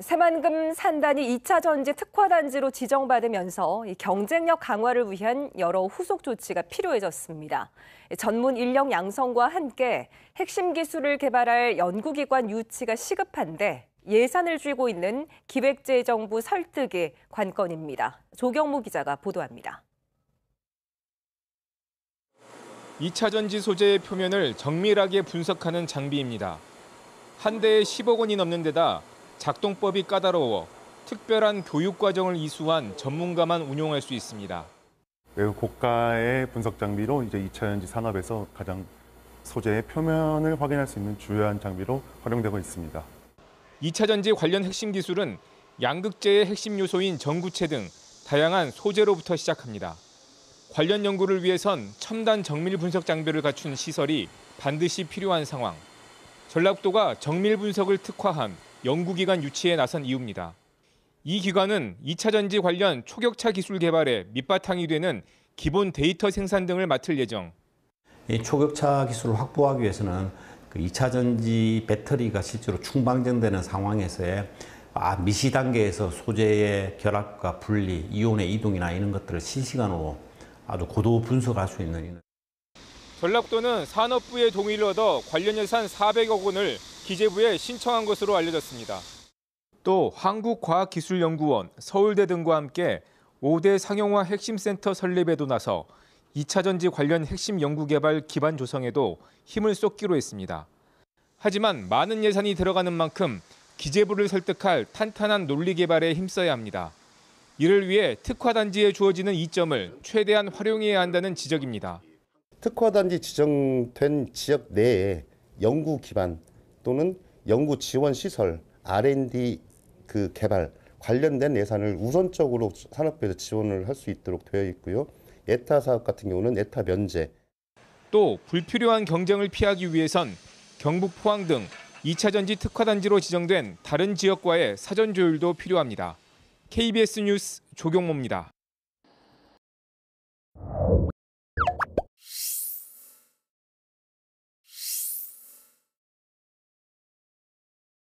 새만금 산단이 2차 전지 특화단지로 지정받으면서 경쟁력 강화를 위한 여러 후속 조치가 필요해졌습니다. 전문 인력 양성과 함께 핵심 기술을 개발할 연구기관 유치가 시급한데 예산을 쥐고 있는 기획재정부 설득이 관건입니다. 조경무 기자가 보도합니다. 2차 전지 소재의 표면을 정밀하게 분석하는 장비입니다. 한 대에 10억 원이 넘는 데다 작동법이 까다로워 특별한 교육 과정을 이수한 전문가만 운용할 수 있습니다. 매우 고가의 분석 장비로 이제 2차전지 산업에서 가장 소재의 표면을 확인할 수 있는 주요한 장비로 활용되고 있습니다. 2차전지 관련 핵심 기술은 양극재의 핵심 요소인 전구체 등 다양한 소재로부터 시작합니다. 관련 연구를 위해선 첨단 정밀 분석 장비를 갖춘 시설이 반드시 필요한 상황. 전라북도가 정밀 분석을 특화한 연구기관 유치에 나선 이유입니다. 이 기관은 2차 전지 관련 초격차 기술 개발에 밑바탕이 되는 기본 데이터 생산 등을 맡을 예정. 이 초격차 기술을 확보하기 위해서는 그 2차 전지 배터리가 실제로 충방전되는 상황에서의 아, 미시 단계에서 소재의 결합과 분리, 이온의 이동이나 이런 것들을 실시간으로 아주 고도 분석할 수 있는. 전략도는 산업부의 동의를 얻어 관련 예산 400억 원을 기재부에 신청한 것으로 알려졌습니다. 또 한국과학기술연구원, 서울대 등과 함께 5대 상용화 핵심센터 설립에도 나서 2차 전지 관련 핵심 연구개발 기반 조성에도 힘을 쏟기로 했습니다. 하지만 많은 예산이 들어가는 만큼 기재부를 설득할 탄탄한 논리 개발에 힘써야 합니다. 이를 위해 특화단지에 주어지는 이점을 최대한 활용해야 한다는 지적입니다. 특화단지 지정된 지역 내에 연구 기반 또는 연구 지원 시설, R&D 그 개발 관련된 예산을 우선적으로 산업부에서 지원을 할 수 있도록 되어 있고요. 에타 사업 같은 경우는 에타 면제. 또 불필요한 경쟁을 피하기 위해선 경북 포항 등 2차 전지 특화단지로 지정된 다른 지역과의 사전 조율도 필요합니다. KBS 뉴스 조경모입니다.